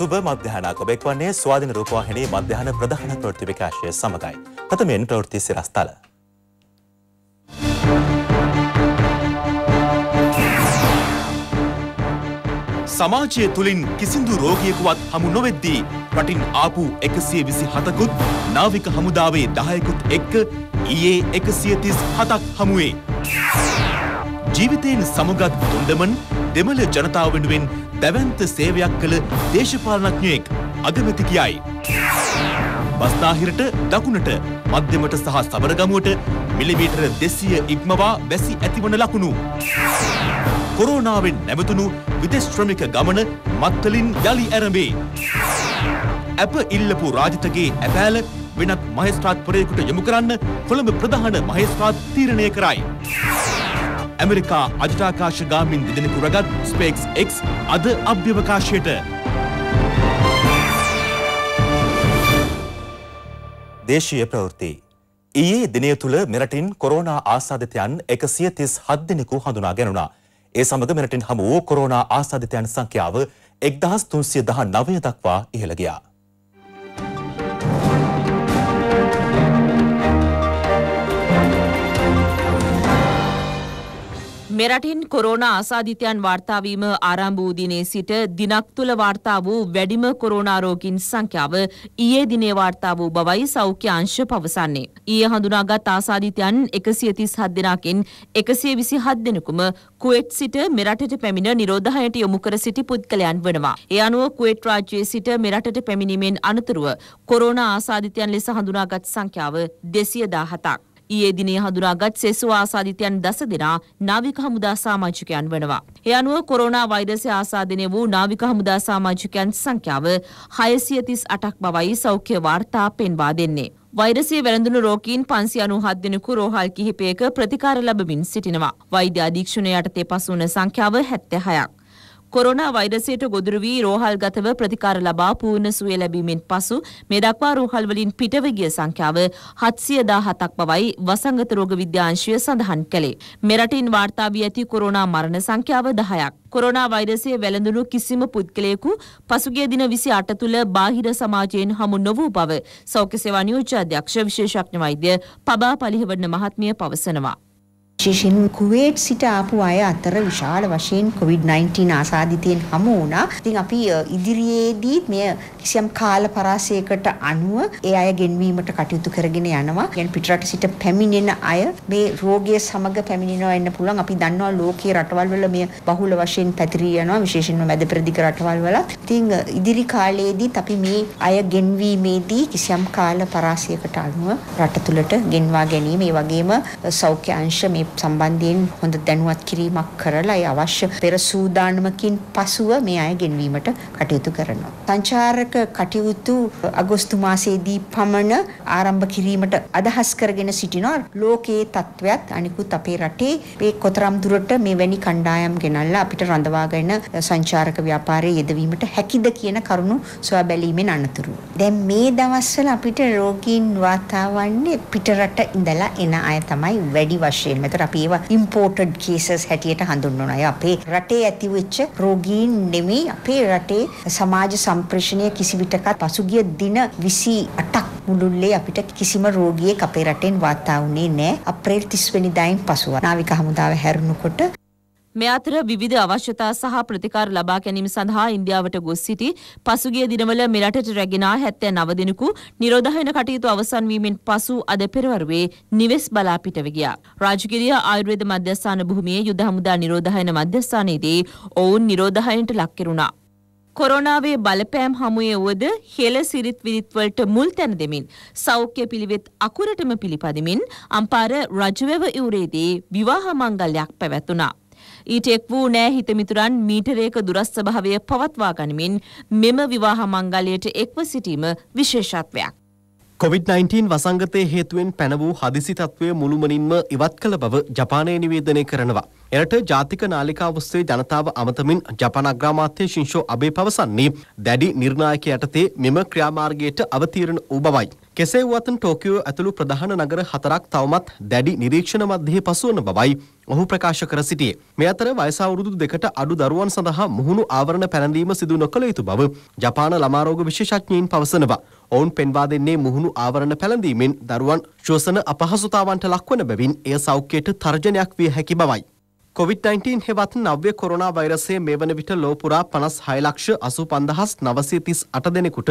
සුබ මධ්‍යහන කොබෙක් වන්නේ ස්වාධින රූපවාහිනී මධ්‍යහන ප්‍රධාන ප්‍රවෘත්ති විකාශය සමඟයි. ප්‍රථමයෙන් ප්‍රවෘත්ති සිරස්තල. සමාජය තුළින් කිසිදු රෝගියෙකුවත් හමු නොවෙද්දී රටින් ආපු එකසිය විසි හතකුත් නාවික හමුදාවේ දහයකුත් එක්ක ඊයේ එකසිය තිස් හතක් හමුවේ. ජීවිතයෙන් සමගත් තුොන්ඩමන් දෙමළ ජනතාව වෙනුවෙන් දැවන්ත සේවයක් කළ දේශපාලනඥයෙක් අගමැති කියයි. බස්නාහිරට දකුණට මධ්‍යමට සහ සබරගමුවට මිලිමීටර දෙසිය ඉක්මවා වැසි ඇතිවන ලකුණු. කොරෝනාවෙන් නැමතුණු විදෙස්ශ්‍රමික ගමන මත්තලින් යළි ඇරඹේ. ඇප ඉල්ලපු රාජිතගේ ඇපෑල වෙනත් මහස්ත්‍රාත්පරයෙකුට යොමු කරන්න කොළඹ ප්‍රධාන මහස්ත්‍රාත් තීරණය කරයි. ඇමරිකා අජටාකාශ ගාමින් දෙදෙනෙකු රගත් ස්පේක්ස් එක් අද අභ්‍යවකාශයට දේශීය ප්‍රවෘත්ති ඊයේ දිනය තුළ මෙරටින් කොරෝනා ආසාධිතයන් 137 දෙනෙකු හඳුනා ගැනුණා. ඒ සමග මෙරටින් හමු වූ කොරෝනා ආසාධිතයන් සංඛ්‍යාව 1319 දක්වා ඉහළ ගියා. මෙරටින් කොරෝනා ආසාධිතයන් වාර්තාවීම ආරම්භ වූ දිනේ සිට දිනක් තුළ වාර්තා වූ වැඩිම කොරෝනා රෝගීන් සංඛ්‍යාව ඊයේ දිනේ වාර්තා වූ බවයි සෞඛ්‍ය අංශ පවසන්නේ. ඊයේ හඳුනාගත් ආසාධිතයන් 137 දෙනාකින් 127 දෙනෙකුම කුවේට් සිට මෙරටට පැමිණ නිරෝධායනට යොමු කර සිටි පුද්ගලයන් වෙනවා. ඒ අනුව කුවේට් රාජ්‍යයේ සිට මෙරටට පැමිණීමෙන් අනතුරුව කොරෝනා ආසාධිතයන් ලෙස හඳුනාගත් සංඛ්‍යාව 217ක්. ඊයේ දිනේ හඳුනාගත් සෙසු ආසාදිතයන් දස දෙනා නාවික හමුදා සමාජිකයන් වෙනවා. ඒ අනුව කොරෝනා වෛරසය ආසාදිතය වූ නාවික හමුදා සමාජිකයන් සංඛ්‍යාව 638ක් බවයි සෞඛ්‍ය වාර්තා පෙන්වා දෙන්නේ. වෛරසය වැළඳුණු රෝගීන් 597 දෙනෙකු රෝහල් කිහිපයක ප්‍රතිකාර ලැබමින් සිටිනවා. වෛද්‍ය අධීක්ෂණය යටතේ පසු වන සංඛ්‍යාව 76ක්. කොරෝනා වෛරසයට ගොදුරු වී රෝහල්ගතව ප්‍රතිකාර ලබා පූර්ණ සුවය ලැබීමෙන් පසු මේ දක්වා රෝහල් වලින් පිටව ගිය සංඛ්‍යාව 717ක් බවයි වසංගත රෝග විද්‍යාංශය සඳහන් කළේ. මෙරටින් වාර්තා වී ඇති කොරෝනා මරණ සංඛ්‍යාව 10ක්. කොරෝනා වෛරසය වැළඳුණු කිසිම පුද්ගලයෙකු පසුගිය දින 28 තුල බාහිර සමාජයෙන් හමු නොවූ බව සෞඛ්‍ය සේවා නියෝජ්‍ය අධ්‍යක්ෂ විශේෂඥ වෛද්‍ය පබා පලිහවන්න මහත්මිය පවසනවා. විශේෂයෙන් කුවේට් සිට ආපු අය අතර විශාල වශයෙන් COVID-19 ආසාදිතයෙන් හමු වුණා. ඉතින් අපි ඉදිරියේදී මෙය කිසියම් කාල පරාසයකට අනුව ඒ අය ගෙන්වීමට කටයුතු කරගෙන යනවා. කියන්නේ පිටරට සිට පැමිණෙන අය මේ රෝගය සමග පැමිණෙනවා වෙන්න පුළුවන්. අපි දන්නවා ලෝකයේ රටවල් වල මෙය බහුල වශයෙන් පැතිරී යනවා විශේෂයෙන්ම මැද ප්‍රදේශ රටවල් වල. ඉතින් ඉදිරි කාලයේදීත් අපි මේ අය ගෙන්වීමේදී කිසියම් කාල පරාසයකට අනුව රට තුළට ගෙන්වා ගැනීම ඒ වගේම සෞඛ්‍ය අංශ මේ සම්බන්ධයෙන් හොඳ දැනුවත් කිරීමක් කරලා ඒ අවශ්‍ය පෙර සූදානමකින් පසුව මේ අය ගෙන්වීමට කටයුතු කරනවා. සංචාරක කටයුතු අගෝස්තු මාසයේදී පමණ ආරම්භ කිරීමට අදහස් කරගෙන සිටිනවා. ලෝකයේ තත්වයක් අනිකුත් අපේ රටේ මේ කොතරම් දුරට මේ වැනි කණ්ඩායම් ගෙනල්ලා අපිට රඳවාගෙන සංචාරක ව්‍යාපාරයේ යෙදවීමට හැකිද කියන කරුණු සොයා බැලීමෙන් අනතුරු. දැන් මේ දවස්වල අපිට රෝගීන් වාතාවරණය පිටරට ඉඳලා එන අය තමයි වැඩි වශයෙන්. මෙතන එතකොට අපි ඒවා ඉම්පෝර්ටඩ් කේසස් හැටියට හඳුන්වනවා. ඒ අපේ රටේ ඇති වෙච්ච රෝගීන් නෙමෙයි අපේ රටේ සමාජ සම්ප්‍රේෂණය කිසි විටකත් පසුගිය දින 28ක් මුළුල්ලේ අපිට කිසිම රෝගියෙක් අපේ රටෙන් වාතා වුණේ නැහැ. අප්‍රේල් 30 වෙනිදායින් පසුව. නාවික හමුදාව හැරුණකොට මේ අතර විවිධ අවශ්‍යතා සහ ප්‍රතිකාර ලබා ගැනීම සඳහා ඉන්දියාවට ගොස් සිටි පසුගිය දිනවල මෙරටට රැගෙන ආ 79 දිනකු නිරෝධායන කටයුතු අවසන් වීමෙන් පසු අද පෙරවරුවේ නිවෙස් බලා පිටව ගියා. රාජගිරිය ආයුර්වේද මධ්‍යස්ථාන භූමියේ යුද හමුදා නිරෝධායන මධ්‍යස්ථානයේදී ඔවුන් නිරෝධායනට ලක් කෙරුණා. කොරෝනාවේ බලපෑම් හමුවේ වුවද හෙළ සිරිත් විරිත්වලට මුල් තැන දෙමින් සෞඛ්‍ය පිළිවෙත් අකුරටම පිළිපදිමින් අම්පාර රජවැව ඉවුරේදී විවාහ මංගල්‍යයක් පැවැත්වුණා. ඊට එක් වූ නෑ හිතමිතුරන් මීටරයක දුරස් ස්වභාවය පවත්වා ගනිමින් මෙම විවාහ මංගල්‍යයට එක්ව සිටීම විශේෂත්වයක්. COVID-19 වසංගතය හේතුවෙන් පැන වූ හදිසි තත්ත්වය මුළුමනින්ම ඉවත් කළ බව ජපානය නිවේදනය කරනවා. එරට ජාතික නාලිකා ඔස්සේ ජනතාව අමතමින් ජපාන අග්‍රාමාත්‍ය ශින්ෂෝ අබේ පවසන්නේ දැඩි නිර්ණායක යටතේ මෙම ක්‍රියාමාර්ගයට අවතීර්ණ වූ බවයි. කෙසේ වුවතන් ටෝකියෝ ඇතුළු ප්‍රධාන නගර හතරක් තවමත් දැඩි නිරීක්ෂණ මධ්‍යේ පසුවන බවයි ඔහු ප්‍රකාශ කර සිටියේ. මේ අතර වයසවුරුදු දෙකට අඩු දරුවන් සඳහා මුහුණු ආවරණ පැනඳීම සිදු නොකළ යුතු බව ජපාන ළමාරෝග විශේෂඥයින් පවසනවා. ඔවුන් පෙන්වා දෙන්නේ මුහුණු ආවරණ පැළඳීමෙන් දරුවන් ශෝෂණ අපහසුතාවන්ට ලක්වන බැවින් එය සෞඛ්‍යයට තර්ජනයක් විය හැකි බවයි. කොවිD-19 හෙවත් නව්‍ය කොරනා වෛරසය මේ වන විට ලෝපුරා පනස් හයලක්ෂ අසු පන්දහස් නවසය තිස් අට දෙනෙකුට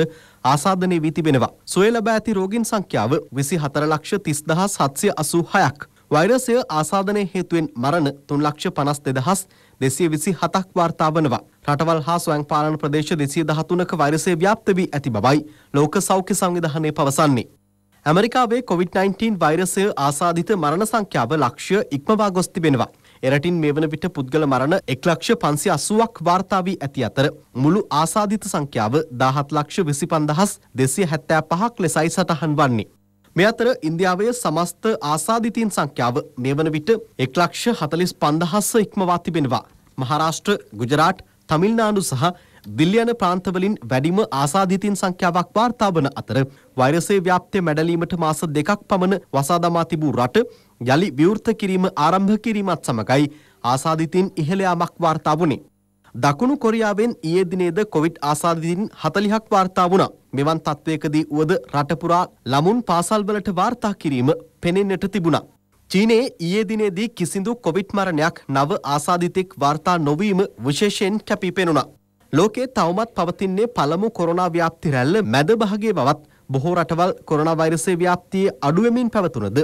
ආසාධනය වී තිබෙනවා. සොය ලබ ඇති රෝගින් සංඛ්‍යාව විසි හතරලක්ෂ තිස්දහස් හත්සය අසූ හයක්. වෛරසය ආසාධනය හේතුවෙන් මරණ තුන්ලක්ෂ පනස් දෙදහස් දෙසිය විසි හතක් වාර්තා වනවා. රටවල් හා ස්වයං පාලන ප්‍රදේශ දෙසිය දහතුනක වෛරසය ව්‍යාප්ත වී ඇති බවයි ලෝක සෞඛ්‍ය සංවිධානය පවසන්නේ. ඇමරිකාවේ කොවිD-19 වෛරසය ආසාධිත මරණ සංඛ්‍යාව ලක්ෂ්‍ය ඉක්මවා ගොස් තිබෙනවා. එරටින් මේ වන විට පුද්ගල මරණ එක් ලක්ෂ පන්සි අසුවක් වාර්තා වී ඇති අතර මුළු ආසාධිත සංඛ්‍යාව දාහත් ලක්ෂ විසි පන්දහස් දෙසිය හැත්තෑ පහක් ලෙසයි සටහන් වන්නේ. මේ අතර ඉන්දියාවේ සමස්ත ආසාධිතීන් සංඛ්‍යාව මේ වන විට එක් ලක්ෂ හතලිස් පන්දහස්ස ඉක්මවා තිබෙනවා. මහාරාෂ්ට්‍ර ගුජරාට් තමිල්නාඩු සහ දිල්ලි යන ප්‍රාන්තවලින් වැඩිම ආසාදිතින් සංඛ්‍යාවක් වාර්තා වන අතර වෛරසයේ ව්‍යාප්තිය මැඩලීමට මාස දෙකක් පමණ වසා දමා තිබූ රට යලි විවෘත කිරීම ආරම්භ කිරීමත් සමගයි ආසාදිතින් ඉහළ යාමක් වාර්තා වුණේ. දකුණු කොරියාවෙන් ඊයේ දිනේද කොවිඩ් ආසාදිතින් 40ක් වාර්තා වුණා. මෙවන් තත්ත්වයකදී උවද රට පුරා ළමුන් පාසල්වලට වාර්තා කිරීම පෙනෙන්නට තිබුණා. චීනයේ ඊයේ දිනේදී කිසිදු කොවිඩ් මරණයක් නව ආසාදිතෙක් වාර්තා නොවීම විශේෂයෙන් කැපී පෙනුණා. ලෝකයේ තවමත් පවතින්නේ පළමු කොරෝනා ව්‍යාප්ති රැල්ල මැද භාගයේ බවත් බොහෝ රටවල් කොරෝනා වෛරසයේ ව්‍යාප්තියේ අඩුවෙමින් පැවතුනද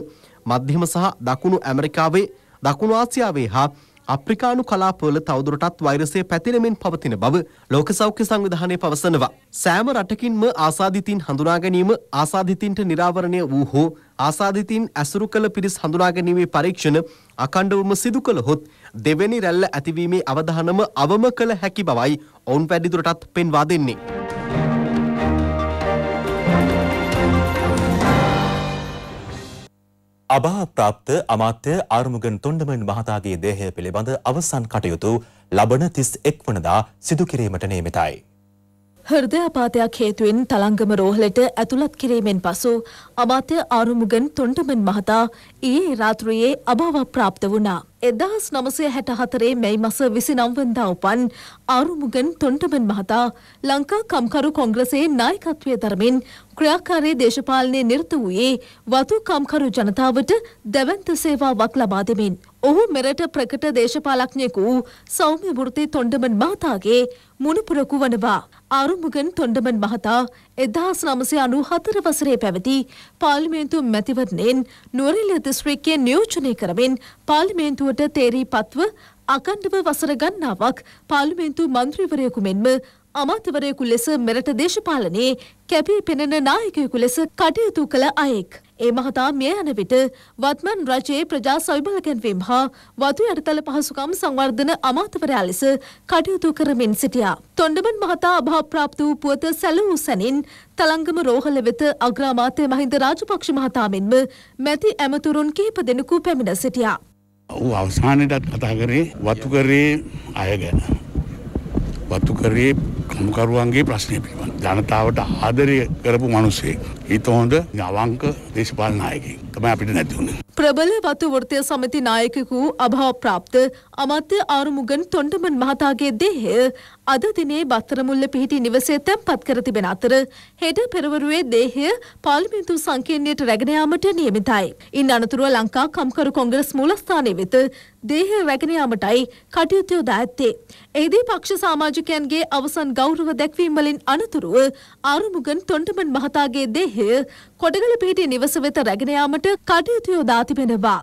මධ්‍යම සහ දකුණු ඇමරිකාවේ දකුණු ආසියාවේ හා අප්‍රිකානු කලාපවල තවදුරටත් වෛරසය පැතිරෙමින් පවතින බව ලෝක සෞඛ්‍ය සංවිධානය පවසනවා. සෑම රටකින්ම ආසාධිතීන් හඳුනා ගැනීම ආසාධිතීන්ට නිරාවරණය වූ හෝ ආසාධිතීන් ඇසුරු කළ පිරිස් හඳුනා ගැනීමේ පරීක්ෂණ අඛණ්ඩවම සිදු කළහොත් දෙවැනි රැල්ල ඇතිවීමේ අවධානම අවම කළ හැකි බවයි ඔවුන් වැඩිදුරටත් පෙන්වා දෙන්නේ. අභාප්‍රාප්ත අමාත්‍ය ආර්මුගන් තොන්ඩමන් මහතාගේ දේහය පිළිබඳ අවසන් කටයුතු ලබන තිස් එක් වනදා සිදුකිරීමට නේමිතයි. හෘදයාපාතයක් හේතුවෙන් තලංගම රෝහලට ඇතුළත් කිරීමෙන් පසු අමාත්‍ය ආරුමුගන් තොන්ඩමන් මහතා ඊයේ රාත්‍රියේ අභාව ප්‍රාප්ත වුණා. එදහස් නමසය හැට හතරේ මැයි මස විසි නම්වන්දා උපන් ආරුමුගන් තොන්ටමන් මහතා ලංකා කම්කරු කොංග්‍රසේ නායකත්වය දරමින් ක්‍රියාකාරයේ දේශපාලනය නිර්ත වූයේ වතු කම්කරු ජනතාවට දැවන්ත සේවාවක් ලබා දෙමින්. ඔහු මෙරට ප්‍රකට දේශපාලක්ඥයෙකු වූ සෞම්‍ය වෘති තොන්ඩමන් මහතාගේ මුණපුරකු වනවා. ආරුමුගන් තොන්ඩමන් මහතා එදහස් නමසේ අනු හතර වසරේ පැවති පාර්ලිමේන්තු මැතිවරණයෙන් නුවරෙල්ල දිස්ත්‍රික්කය නියෝජනය කරමින් පාර්ලිමේන්තුවට කොට තේරී පත්ව අකණ්ඩව වසර ගන්නාවක් පාර්ලිමේන්තු මන්ත්‍රීවරයෙකු මෙන්ම අමාත්‍යවරයෙකු ලෙස මෙරට දේශපාලනයේ කැපී පෙනෙන නායකයෙකු ලෙස කටයුතු කළ අයෙක්. ඒ මහතා මිය යන විට වත්මන් රජයේ ප්‍රජා සවිබල ගැන්වීම හා වතු යටතල පහසුකම් සංවර්ධන අමාත්‍යවරයා ලෙස කටයුතු කරමින් සිටියා. තොණ්ඩමන් මහතා අභාවප්‍රාප්ත වූ පුවත සැලවූ සැනින් තලංගම රෝහල වෙත අග්‍රාමාත්‍ය මහින්ද රාජපක්ෂ මහතා මෙන්ම මැති ඇමතුරුන් කිහිප දෙනෙකු පැමිණ සිටියා. ඔහු අවසානයටත් කතා කරේ වතුකරේ අය ගැන. වතුකරේ කමුකරුවන්ගේ ප්‍රශ්නය පිබන් ජනතාවට ආදරය කරපු මනුස්සේ හිතහොඳ නවංක දේශපාල නායකින් තමයි අපිට නැතිවුණ. ප්‍රබල වතු වෘත්තය සමති නායකකු අභාව ප්‍රාප්ත අමත්‍ය ආරුමුගන් තොන්ටමන් මහතාගේ දේහය අද දිනේ බත්තරමුල්ල පිහිටි නිවසේ තැන්පත් කර තිබෙන අතර හෙට පෙරවරුවේ දේහය පාර්ලිමේන්තු සංකේන්ද්‍රයට රැගෙන යාමට නියමිතයි. ඉන් අනතුරුව ලංකා කම්කරු කොංග්‍රස් මූලස්ථානයේ වෙත දේහය රැගෙන යාමටයි කටයුතු යොදා ඇත්තේ. එහිදී පක්ෂ සමාජිකයන්ගේ අවසන් ගෞරව දැක්වීම් වලින් අනතුරුව ආරුමුගන් තොණ්ඩමන් මහතාගේ දේහය කොටගල පිහිටි නිවස වෙත රැගෙන යාමට කටයුතු යොදා තිබෙනවා.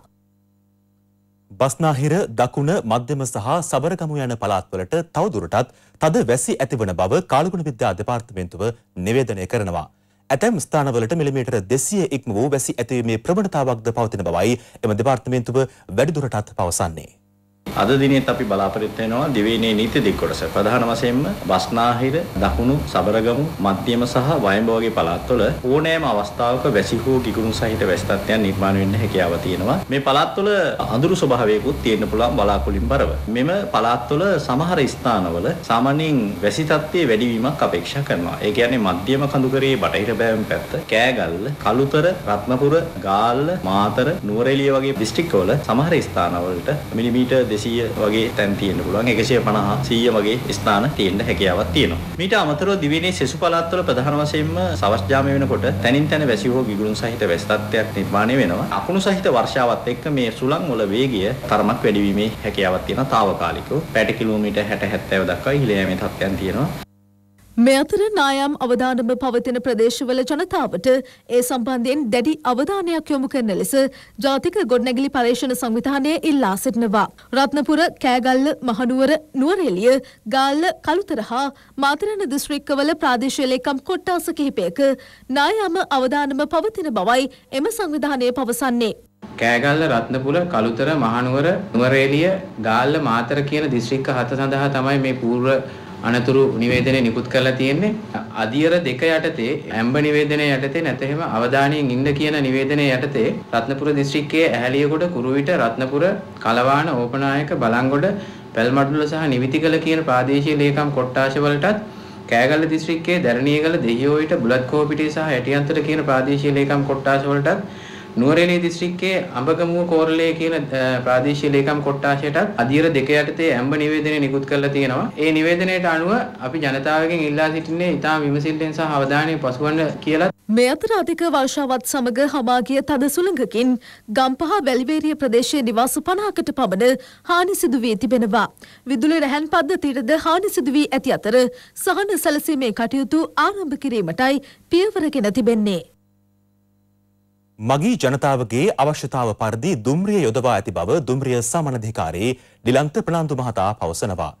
බස්නාහිර දකුණ මධ්‍යම සහ සබරගමු යන පළාත්වලට තවදුරටත් තද වැසි ඇතිවන බව කාලගුණ විද්‍යා දෙපාර්තමේන්තුව නිවේදනය කරනවා. ඇතැම් ස්ථානවලට මිලිමීටර දෙසිය ඉක්ම වූ වැසි ඇතිවීමේ ප්‍රවණතාවක්ද පවතින බවයි එම දෙපාර්තමේන්තුව වැඩිදුරටත් පවසන්නේ. අද දිනෙත් අපි බලාපොරොත්තු වෙනවා දිවයිනේ නීති දික්කොටස. ප්‍රධාන වශයෙන්ම බස්නාහිර, දකුණු, සබරගමු, මධ්‍යම සහ වයඹ වගේ පළාත්වල ඕනෑම අවස්ථාවක වැසි හෝ කිගුරුන් සහිත වැසි තත්ත්වයන් නිර්මාණය වෙන්න හැකියාව තියෙනවා. මේ පළාත්වල අඳුරු ස්වභාවයකුත් තියෙන්න පුළුවන් බලාකුලින් පරව. මෙම පළාත්වල සමහර ස්ථානවල සාමාන්‍යයෙන් වැසි තත්ත්වයේ වැඩිවීමක් අපේක්ෂා කරනවා. ඒ කියන්නේ මධ්‍යම කඳුකරයේ බටහිර බෑම් පැත්ත, කෑගල්ල, කලුතර, රත්නපුර, ගාල්ල, මාතර, නුවරඑළිය වගේ දිස්ත්‍රික්කවල සමහර ස්ථානවලට මිලිමීටර් දෙසීය වගේ තැන් තියෙන පුළුවන් එකසිය පණහා සීය වගේ ස්ථාන තියෙන්ට හැකියාවක් තියෙනවා මීට අමතරව දිවනේ සෙසු පලාත්වල ප්‍රධාන වශයෙන්ම සවස්ජාමය වෙනකොට තැනින් තැන වැසි හෝ ගිගුරුන් සහිත වැස් තත්ත්වයක් නිර්මාණය වෙනවා අකුණු සහිත වර්ෂාවත් එක්ක මේ සුළං වල වේගය තරමක් වැඩිවීමේ හැකියාවක් තියෙනවා තාවකාලිකව පැට කිලෝමීටර් 60 70 දක්වා ඉහළ යෑමේ තත්ත්වයන් තියෙනවා මේ අතර නායම් අවදානම පවතින ප්‍රදේශවල ජනතාවට ඒ සම්බන්ධයෙන් දැඩි අවධානයක් යොමු කරන ලෙස ජාතික ගොඩනැගිලි පර්යේෂණ සංවිධානය ඉල්ලා සිටිනවා. රත්නපුර, කෑගල්ල, මහනුවර, නුවරඑළිය, ගාල්ල, කළුතර හා මාතරණ දිස්ත්‍රික්කවල ප්‍රාදේශීය ලේකම් කොට්ටාස කිහිපයක නායම් අවදානම පවතින බවයි එම සංවිධානය පවසන්නේ. කෑගල්ල රත්නපුර කළුතර මහනුවර නුවරඑළිය ගාල්ල මාතර කියන දිස්ත්‍රික්ක හත සඳහා තමයි මේ පූර්ව අනතුරු නිවේදනය නිකුත් කරලා තියෙන්නේ. අදියර දෙක යටතේ ඇම්බ නිවේදනය යටතේ නැත්නම් අවධානයෙන් ඉන්න කියන නිවේදනය යටතේ රත්නපුර දිස්ත්‍රික්කයේ ඇහැලියගොඩ කුරුවිට රත්නපුර කලවාන ඕපනායක බලංගොඩ පැල්මඩුල සහ නිවිතිගල කියන ප්‍රාදේශීය ලේකම් කොට්ටාෂවලටත් කෑගල්ල දිස්ත්‍රික්කයේ දැරණියගල දෙහිඔයිට බුලත් කෝපිටිය සහ යටියන්තර කියන ප්‍රාදේශීය ලේකම් කොට්ටාෂවලටත් නුවරඑළිය දිස්ත්‍රික්කයේ අඹගමුව කෝරළේ කියන ප්‍රාදේශීය ලේකම් කොට්ටාශයටත් අධීර දෙක යටතේ ඇම්බ නිවේදනය නිකුත් කරලා තියෙනවා. ඒ නිවේදනයට අනුව අපි ජනතාවගෙන් ඉල්ලා සිටින්නේ ඉතාම විමසිල්ලෙන් සහ අවධානය පසුවන්න කියලා. මේ අතර අධික වර්ෂාවත් සමග හමාගිය තද සුළඟකින් ගම්පහ වැලිවේරිය ප්‍රදේශයේ නිවාස 50කට පමණ හානි සිදු වී තිබෙනවා. විදුලි රැහන් පද්ධතියටද හානි සිදු වී ඇති අතර සහන සැලසීමේ කටයුතු ආරම්භ කිරීමටයි පියවර ගෙන තිබෙන්නේ. මගී ජනතාවගේ අවශ්‍යතාව පරිදි දුම්රිය යොදවා ඇති බව දුම්රිය සමනධිකාරී නිලන්ත ප්‍රනාන්දු මහතා පවසනවා.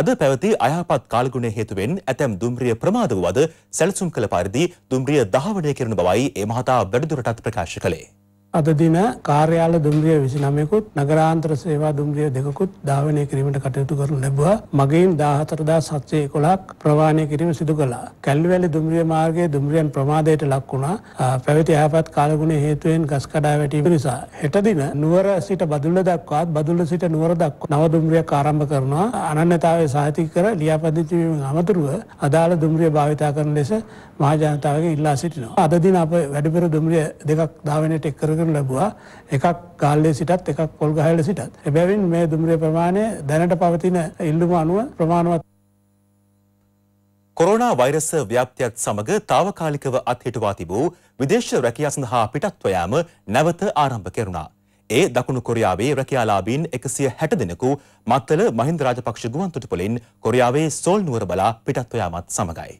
අද පැවති අයහපත් කාලගුණය හේතුවෙන් ඇතැම් දුම්රිය ප්‍රමාද වුවද සැලසුම් කළ පරිදි දුම්රිය දහවනය කරන බවයි ඒ මහතා වැඩදුරටත් ප්‍රකාශ කළේ. අද දින කාර්යාල දුම්රිය විසි නමයකුත් නගරාන්ත්‍ර සේවා දුම්රිය දෙකුත් ධාවනය කිරීමට කටයුතු කරු ලැබවා මගේන් දාහතරදා සත්සය කොළක් ප්‍රවාණය කිරීම සිදු කලා කැල්වැලි දුම්රිය මාර්ගගේ දුම්රියන් ප්‍රමාදයට ලක් වුණා පැවැති ආපත් කාලගුණ හේතුවෙන් ගස් කඩා වැටීම නිසා හෙටදින නුවර සිට බදුල්ල දක්වාත් බදුල්ල සිට නුවර දක් නව දුම්රිය කාරම්භ කරනවා අනන්‍යතාව සාහිති කර ලියාපදිචවීම අමතුරුව අදාළ දුම්රිය භාවිතා කරන ලෙස මහජනතාවගේ ඉල්ලා සිටිනවා අදදින අප වැඩිපෙර දුම්රිය දෙකක් ධාවනයට එක්කර කර ලැබවා එකක් කාල්ලේ සිටත් එකක් පොල් ගහල සිටත්. එබැවින් මේ දුම්රිය ප්‍රමාණය දැනට පවතින ඉල්ලුම අනුව ප්‍රමාණවත්. කොරෝනා වෛරස ව්‍යාප්තියක් සමග තාවකාලිකව අත්හිටවා තිබූ විදේශ රැකියා සඳහා පිටත්වයාම නැවත ආරම්භ කෙරුණා. ඒ දකුණු කොරියාවේ රැකියාලාබීන් එකසිය හැට දෙනෙකු මත්තල මහින්ද රාජපක්ෂ ගුවන්තොටුපොලින් කොරියාවේ සෝල් නුවර බලා පිටත්වයාමත් සමඟයි.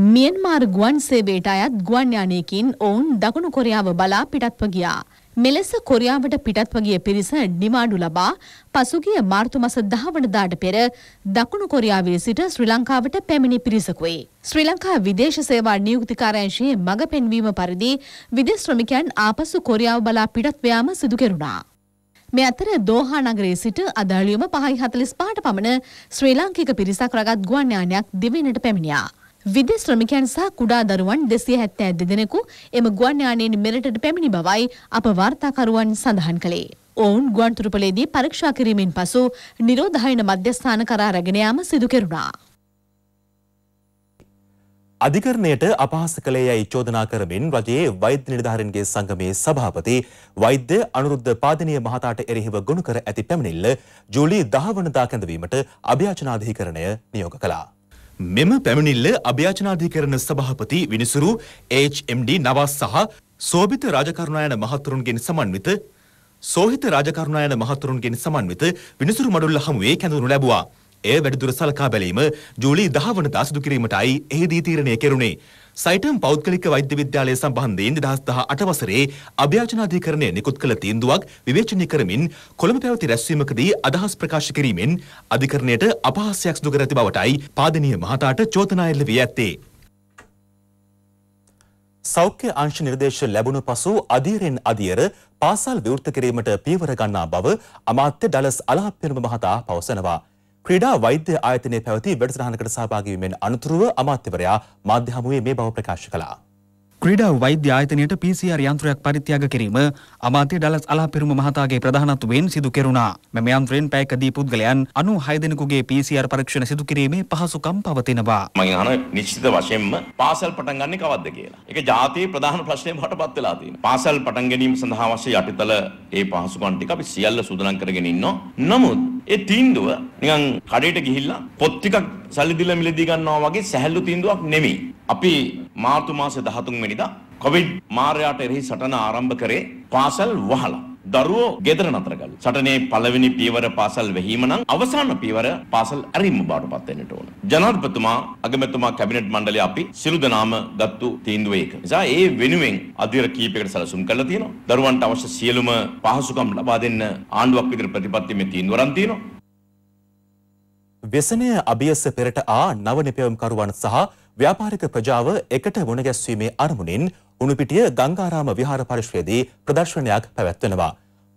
මියන්මාර් ගුවන් සේවයට අයත් ගුවන් යානයකින් ඔවුන් දකුණු කොරියාව බලා පිටත්ව ගියා. මෙලෙස කොරියාවට පිටත්ව ගිය පිරිස නිමාඩු ලබා පසුගිය මාර්තු මස 10 වනදාට පෙර දකුණු කොරියාවේ සිට ශ්‍රී ලංකාවට පැමිණි පිරිසකුයි. ශ්‍රී ලංකා විදේශ සේවා නියුක්ති කාර්යාංශයේ මඟ පෙන්වීම පරිදි විදේශ ශ්‍රමිකයන් ආපසු කොරියාව බලා පිටත්ව යාම සිදු කෙරුණා. මේ අතර දෝහා නගරයේ සිට අදාළියම 5:45ට පමණ ශ්‍රී ලාංකික පිරිසක් රගත් ගුවන් යානයක් දිවයිනට පැමිණියා. විදෙස් ශ්‍රමිකයන් සහ කුඩා දරුවන් 272 දෙනෙකු එම ගුවන් යානයෙන් මෙරටට පැමිණි බවයි අප වාර්තාකරුවන් සඳහන් කළේ. ඔවුන් ගුවන්තොටුපළේදී පරීක්ෂා කිරීමෙන් පසු නිරෝධායන මධ්‍යස්ථාන කරා රැගෙන යාම සිදු කෙරුණා. අධිකරණයට අපහාස කළේ යයි චෝදනා කරමින් රජයේ වෛද්‍ය නිලධාරීන්ගේ සංගමේ සභාපති වෛද්‍ය අනුරුද්ධ පාදනීය මහතාට එරෙහිව ගොනු කර ඇති පැමිණිල්ල ජූලි 10 වනදා කැඳවීමට අභියාචනාධිකරණය නියෝග කළා. මෙම පැමිණිල්ල අභ්‍යාචනාධිකරණ සභාපති විනිසුරු HMD නවාස් සහ සෝබිත රාජකරුණායන මහතුරුන්ගෙන් සමන්විත සෝහිත රාජකරුණායන මහතුරුන්ගෙන් සමන්විත විනිසුරු මඩුල්ල හමුවේ කැඳවනු ලැබුවා. එය වැඩිදුර සලකා බැලීම ජූලි 10 වනදා සිදු කිරීමටයි එහිදී තීරණය කෙරුණේ. සයිටම් පෞද්ගලික වෛද්‍ය විද්‍යාලය සම්බන්ධයෙන් දෙදහස් දහ අට වසරේ අභ්‍යාචනාධිකරණය නිකුත් කළ තීන්දුවක් විවේචනය කරමින් කොළඹ පැවති රැස්වීමකදී අදහස් ප්‍රකාශ කිරීමෙන් අධිකරණයට අපහාසයක් සිදු කර ඇති බවටයි පාදනීය මහතාට චෝදනා එල්ල වී ඇත්තේ. සෞඛ්‍ය අංශ නිර්දේශ ලැබුණු පසු අධීරෙන් අධියර පාසල් විවෘත කිරීමට පියවර ගන්නා බව අමාත්‍ය ඩලස් අලහප්පිරුම මහතා පවසනවා. ක්‍රීඩා වෛද්‍ය ආයතනයේ පැවති වැඩසටහනකට සහභාගී වීමෙන් අනතුරුව අමාත්‍යවරයා මාධ්‍ය හමුවේ මේ බව ප්‍රකාශ කළා. ක්‍රීඩා වෛද්‍ය ආයතනයට PCR යන්ත්‍රයක් පරිත්‍යාග කිරීම අමාත්‍ය ඩලස් අලාපිරුම මහතාගේ ප්‍රධානත්වයෙන් සිදු කෙරුණා. මෙම යන්ත්‍රයෙන් පැයකදී පුද්ගලයන් 96 දෙනෙකුගේ PCR පරීක්ෂණ සිදු කිරීමේ පහසුකම් පවතිනවා. මම අහන නිශ්චිත වශයෙන්ම පාසල් පටන් ගන්න කවද්ද කියලා. ඒක ජාතියේ ප්‍රධාන ප්‍රශ්නේ මටපත් වෙලා තියෙනවා. පාසල් පටන් ගැනීම සඳහා අවශ්‍ය යටිතල ඒ පහසුකම් ටික අපි සියල්ල සූදානම් කරගෙන ඉන්නවා. නමුත් ඒ තීන්දුව නිකන් කඩේට ගිහිල්ලා පොත් ටිකක් සල්ලි දීලා මිලදී ගන්නවා වගේ සැහැල්ලු තීන්දුවක් නෙමෙයි. අපි මාර්තු මාස 13 වෙනිදා කොවිඩ් මාරයාට එරෙහි සටන ආරම්භ කරේ පාසල් වහලා. දරුවෝ ගෙදර නතර කළු. සටනේ පළවෙනි පියවර පාසල් වෙහීම නම් අවසාන පියවර පාසල් ඇරීම බවට පත් වෙන්නට ඕන. ජනාධිපතිතුමා අගමැතිතුමා කැබිනට් මණ්ඩලය අපි සිළු දනාම ගත්තු තීන්දුව ඒක. නිසා ඒ වෙනුවෙන් අධිර කීපයකට සැලසුම් කරලා තියෙනවා. දරුවන්ට අවශ්‍ය සියලුම පහසුකම් ලබා දෙන්න ආණ්ඩුවක් විදිහට ප්‍රතිපත්ති මේ තීන්දුවරන් තියෙනවා. ව්‍යසනය අභියස පෙරට ආ නව නිපැයුම්කරුවන් සහ ව්‍යාපාරික ප්‍රජාව එකට මුණගැස්වීමේ අරමුණින් උණුපිටිය ගංගාරාම විහාර පරිශ්‍රයේදී ප්‍රදර්ශනයක් පැවැත්වෙනවා.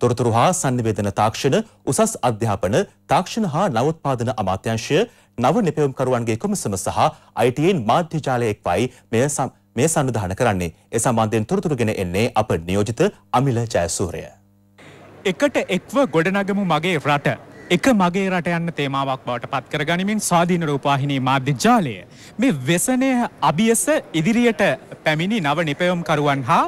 තොරතුරු හා sannivedana තාක්ෂණ, උසස් අධ්‍යාපන, තාක්ෂණ හා නවෝත්පාදන අමාත්‍යාංශය, නව නිපැයුම්කරුවන්ගේ කොමිසම සහ ITN මාධ්‍ය ජාලය එක්වයි මෙය මේ සංවිධානය කරන්නේ. ඒ සම්බන්ධයෙන් තොරතුරු ගෙන එන්නේ අප නියෝජිත අමිල ජයසූරය. එකට එක්ව ගොඩනගමු මගේ රට එක මගේ රට යන්න තේමාවක් බවට පත් කරගනිමින් ස්වාධීන රූපාහිනී මාධ්‍ය ජාලය මේ වෙසනය අභියස ඉදිරියට පැමිණි නව නිපයොම්කරුවන් හා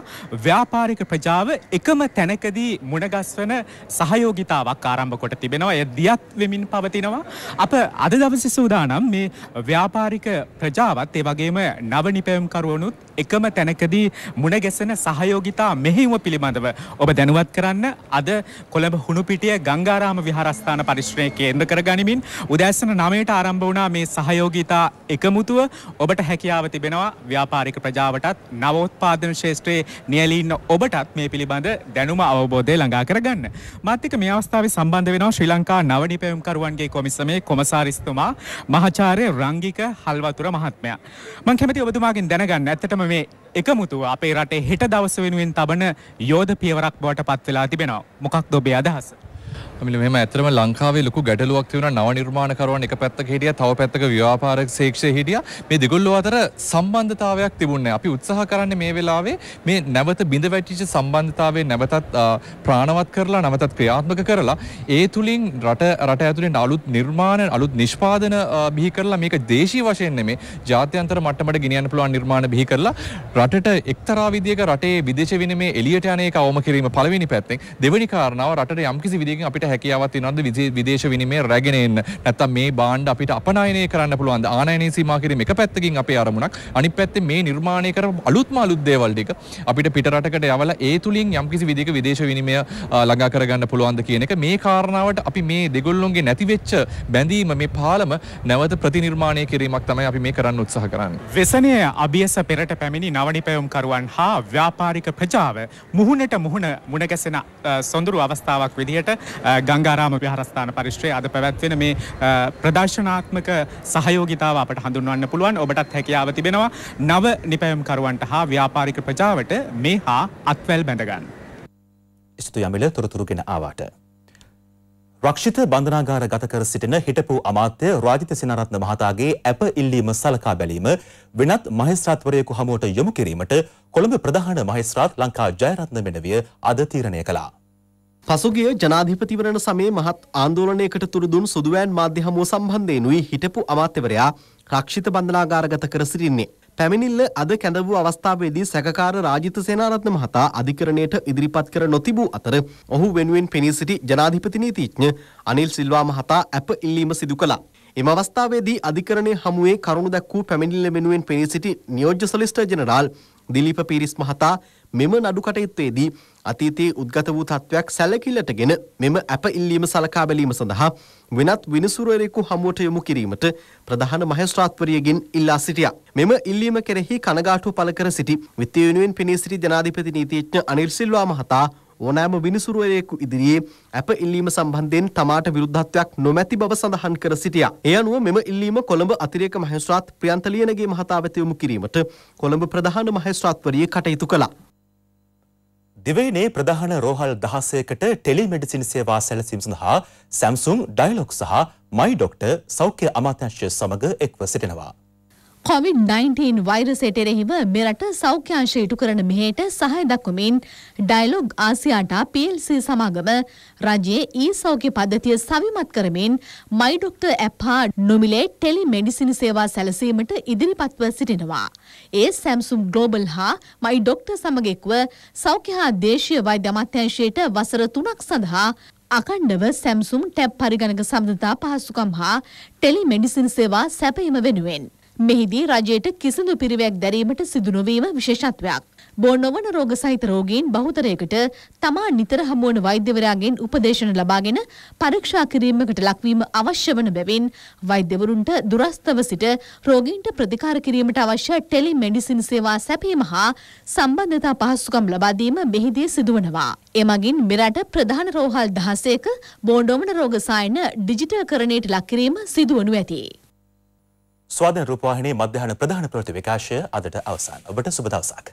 ව්‍යාපාරික ප්‍රජාව එකම තැනකදී මුණගස්වන සහයෝගිතාවක් ආරම්භ කොට තිබෙනවා එය දියත් වෙමින් පවතිනවා අප අද දවසේ සූදානම් මේ ව්‍යාපාරික ප්‍රජාවත් ඒ වගේම නව නිපයම්කරුවනුත් එකම තැනකදී මුණ ගැසෙන සහයෝගිතා මෙහෙයුම පිළිබඳව ඔබ දැනුවත් කරන්න අද කොළඹ හුණුපිටිය ගංගාරාම විහාරස්ථාන පරිශ්‍රණය කේන්ද්‍ර කරගනිමින් උදෑසන 9ට ආරම්භ වුණා මේ සහයෝගිතා එකමුතුව ඔබට හැකියාව තිබෙනවා ව්‍යාපාරික ප්‍රජාවටත් නවෝත්පාදන ශේෂ්ත්‍රයේ නියැලී ඉන්න ඔබටත් මේ පිළිබඳ දැනුම අවබෝධය ළඟා කරගන්න. මාත් එක්ක මේ අවස්ථාවේ සම්බන්ධ වෙනවා ශ්‍රී ලංකා නව නිපැයුම්කරුවන්ගේ කොමිසමේ කොමසාරිස්තුමා මහාචාර්ය රංගික හල්වතුර මහත්මයා. මම කැමති ඔබතුමාගෙන් දැනගන්න ඇත්තටම මේ එකමුතුව අපේ රටේ හෙට දවස වෙනුවෙන් තබන යෝධ පියවරක් බවට පත්වෙලා තිබෙනවා. මොකක් දොබේ අදහස. මිල මෙම ඇතරම ලංකාවේ ලොකු ගැටලුවක් තිවුණ නව නිර්මාණකරුවන් එක පැත්තක හිටිය තව පැත්තක ව්‍යාපාර ශේක්ෂය හිටිය මේ දෙගොල්ලෝ අතර සම්බන්ධතාවයක් තිබුණේ අපි උත්සාහ කරන්නේ මේ වෙලාවේ මේ නැවත බිඳ වැටිච්ච සම්බන්ධතාවය නැවතත් ප්‍රාණවත් කරලා නැවතත් ක්‍රියාත්මක කරලා ඒ තුලින් රට රට ඇතුලෙන් අලුත් නිර්මාණ අලුත් නිෂ්පාදන බිහි කරලා මේක දේශීය වශයෙන් නෙමේ ජාත්‍යන්තර මට්ටමට ගෙනියන්න පුළුවන් නිර්මාණ බිහි කරලා රටට එක්තරා විදියක රටේ විදේශ විනිමය එළියට යන එක අවම කිරීම පළවෙනි පැත්තෙන් දෙවෙනි කාරණාව රටට යම්කිසි විදියකින් අපිට හැකියාවක් තියෙනවද විදේශ විනිමය රැගෙන එන්න? නැත්නම් මේ බාණ්ඩ අපිට අපනයනය කරන්න පුළුවන්ද? ආනයනය සීමා කිරීම එක පැත්තකින් අපේ අරමුණක්. අනිත් පැත්තේ මේ නිර්මාණය කරපු අලුත්ම අලුත් දේවල් ටික අපිට පිටරටකට යවලා ඒ තුලින් යම්කිසි විදිහක විදේශ විනිමය ළඟා කරගන්න පුළුවන්ද කියන එක මේ කාරණාවට අපි මේ දෙගොල්ලොන්ගේ නැති වෙච්ච බැඳීම මේ පාලම නැවත ප්‍රතිනිර්මාණය කිරීමක් තමයි අපි මේ කරන්න උත්සාහ කරන්නේ. වෙසනය අභියස පෙරට පැමිණි නවනිපැයුම්කරුවන් හා ව්‍යාපාරික ප්‍රජාව මුහුණට මුහුණ මුණගැසෙන සොඳුරු අවස්ථාවක් විදිහට ගංගාරාම විහාරස්ථාන පරිශ්‍රය අද පැවැත්වෙන මේ ප්‍රදර්ශනාත්මක සහයෝගිතාව අපට හඳුන්වන්න පුළුවන් ඔබටත් හැකියාව තිබෙනවා නව නිපැයම්කරුවන්ට හා ව්‍යාපාරික ප්‍රජාවට මේ හා අත්වැල් බැඳගන්න. ස්තු යමිල තොරතුරුගෙන ආවාට. රක්ෂිත බන්ධනාගාර ගත කර සිටින හිටපු අමාත්‍ය රාජිත සිනරත්න මහතාගේ ඇප ඉල්ලීම සලකා බැලීම වෙනත් මහේස්ත්‍රාත්වරයෙකු හමුවට යොමු කිරීමට කොළඹ ප්‍රධාන මහේස්ත්‍රාත් ලංකා ජයරත්න මෙනවිය අද තීරණය කළා. පසුගිය ජනාධිපතිවරණ සමයේ මහත් ආන්දෝලනයකට තුරුදුන් සුදුවෑන් මාධ්‍ය හමුව සම්බන්ධයෙනුයි හිටපු අමාත්‍යවරයා රක්ෂිත බන්ධනාගාරගත කර සිටින්නේ. පැමිණිල්ල අද කැඳවූ අවස්ථාවේදී සැකකාර රාජිත සේනාරත්න මහතා අධිකරණයට ඉදිරිපත් කර නොතිබූ අතර ඔහු වෙනුවෙන් පෙනී සිටි ජනාධිපති නීතිඥ අනිල් සිල්වා මහතා ඇප ඉල්ලීම සිදු කළා. එම අවස්ථාවේදී අධිකරණය හමුවේ කරුණු දැක්වූ පැමිණිල්ල වෙනුවෙන් පෙනී සිටි නියෝජ්‍ය සොලිස්ටර් ජෙනරාල් දිලීප පීරිස් මහතා මෙම නඩු කටයුත්තේදී අතීතයේ උද්ගත වූ තත්ත්වයක් සැලකිල්ලටගෙන මෙම අප ඉල්ලීම සලකා බැලීම සඳහා වෙනත් විනිසුරුවරයෙකු හමුවට යොමු කිරීමට ප්‍රධාන මහේස්ත්‍රාත්වරියගෙන් ඉල්ලා සිටියා. මෙම ඉල්ලීම කෙරෙහි කනගාටුව පළ කර සිටි විත්ති වෙනුවෙන් පෙනී සිටි ජනාධිපති නීතිඥ අනිල් සිල්වා මහතා ඕනෑම විනිසුරුවරයෙකු ඉදිරියේ අප ඉල්ලීම සම්බන්ධයෙන් තමාට විරුද්ධත්වයක් නොමැති බව සඳහන් කර සිටියා. ඒ අනුව මෙම ඉල්ලීම කොළඹ අතිරේක මහේස්ත්‍රාත් ප්‍රියන්ත ලියනගේ මහතා වෙත යොමු කිරීමට කොළඹ ප්‍රධාන මහේස්ත්‍රාත්වරිය කටයුතු කළා. දිවයිනේ ප්‍රධාන රෝහල් දහසයකට ටෙලිමෙඩිසින් සේවා සැලසීම සඳහා සැම්සුම් ඩයිලොක් සහ මයි ඩොක්ට සෞඛ්‍ය අමාත්‍යංශය සමඟ එක්ව සිටිනවා. කොවිD-19 වෛරසයට එරෙහිව මෙරට සෞඛ්‍ය අංශය ඉටු කරන මෙහෙට සහය දක්වමින් ඩයලොග් ආසියාටා PLC සමාගම රජයේ e-සෞඛ්‍ය පද්ධතිය සවිමත් කරමින් My Doctor app හා Nomilet ටෙලිමෙඩිසින් සේවා සැලසීමට ඉදිරිපත්ව සිටිනවා. ඒ Samsung Global හා My Doctor සමග එක්ව සෞඛ්‍ය හා දේශීය වෛද්‍ය අමාත්‍යාංශයට වසර 3ක් සඳහා අකණ්ඩව සැම්සුම් ටැබ් පරිගණක සබඳතා පහසුකම් හා ටෙලි මෙඩිසින් සේවා සැපයීම වෙනුවෙන්. මෙහිදී රජයට කිසිදු පිරිවැයක් දැරීමට සිදු නොවීම විශේෂත්වයක්. බෝ නොවන රෝග සහිත රෝගීන් බහුතරයකට තමා නිතර හමුවන වෛද්‍යවරයාගෙන් උපදේශන ලබාගෙන පරීක්ෂා කිරීමකට ලක්වීම අවශ්‍ය වන බැවින් වෛද්‍යවරුන්ට දුරස්තව සිට රෝගීන්ට ප්‍රතිකාර කිරීමට අවශ්‍ය ටෙලි මෙඩිසින් සේවා සැපීම හා සම්බන්ධතා පහසුකම් ලබා දීම මෙහිදී සිදුවනවා. එමගින් මෙරට ප්‍රධාන රෝහල් 16ක බෝ නොවන රෝග සායන ඩිජිටල්කරණයට ලක්කිරීම සිදුවනු ඇති. ස්වාධන රූපවාහිනයේ මධ්‍යහන ප්‍රධාන ප්‍රවෘත්ති විකාශය අදට අවසන්. ඔබට සුබ දවසක්.